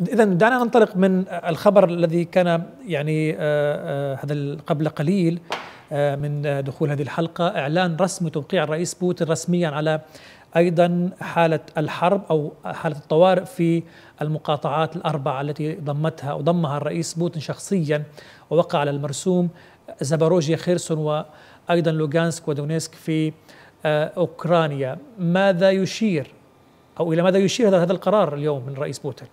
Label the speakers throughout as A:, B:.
A: اذا دعنا ننطلق من الخبر الذي كان يعني آه، آه، هذا قبل قليل آه، من دخول هذه الحلقه اعلان رسمي توقيع الرئيس بوتين رسميا على ايضا حاله الحرب او حاله الطوارئ في المقاطعات الاربعه التي ضمتها او ضمها الرئيس بوتين شخصيا ووقع على المرسوم زاباروجيا خيرسون وايضا لوغانسك ودونيسك في اوكرانيا ماذا يشير او الى ماذا يشير هذا القرار اليوم من الرئيس بوتين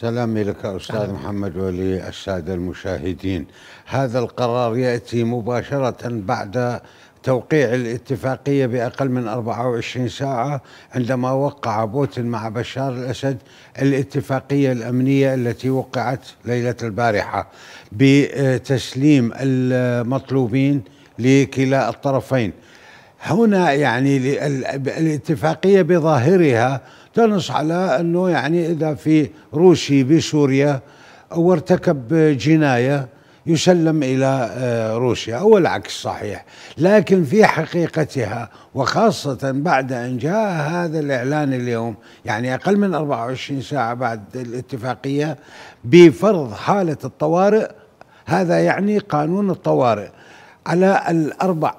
B: سلامي لك استاذ أهل. محمد ولي الساده المشاهدين هذا القرار ياتي مباشره بعد توقيع الاتفاقية بأقل من 24 ساعة عندما وقع بوتين مع بشار الأسد الاتفاقية الأمنية التي وقعت ليلة البارحة بتسليم المطلوبين لكلا الطرفين هنا يعني الاتفاقية بظاهرها تنص على أنه يعني إذا في روسي بسوريا وارتكب جناية يسلم إلى آه، روسيا أو العكس صحيح لكن في حقيقتها وخاصة بعد أن جاء هذا الإعلان اليوم يعني أقل من 24 ساعة بعد الاتفاقية بفرض حالة الطوارئ هذا يعني قانون الطوارئ على الأربع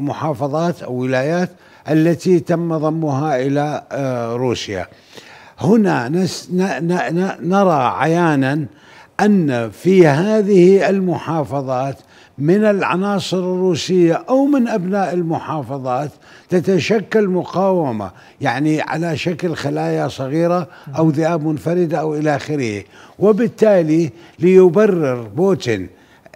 B: محافظات أو ولايات التي تم ضمها إلى آه، روسيا هنا نرى عيانا أن في هذه المحافظات من العناصر الروسية أو من أبناء المحافظات تتشكل مقاومة يعني على شكل خلايا صغيرة أو ذئاب منفردة أو إلى آخره وبالتالي ليبرر بوتين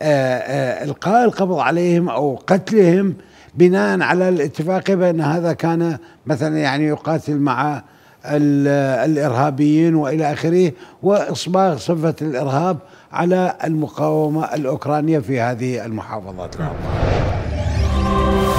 B: آه، آه، القاء القبض عليهم او قتلهم بناء على الاتفاق بان هذا كان مثلا يعني يقاتل مع الارهابيين والى اخره واصباغ صفه الارهاب على المقاومه الاوكرانيه في هذه المحافظات الاربعه. نعم.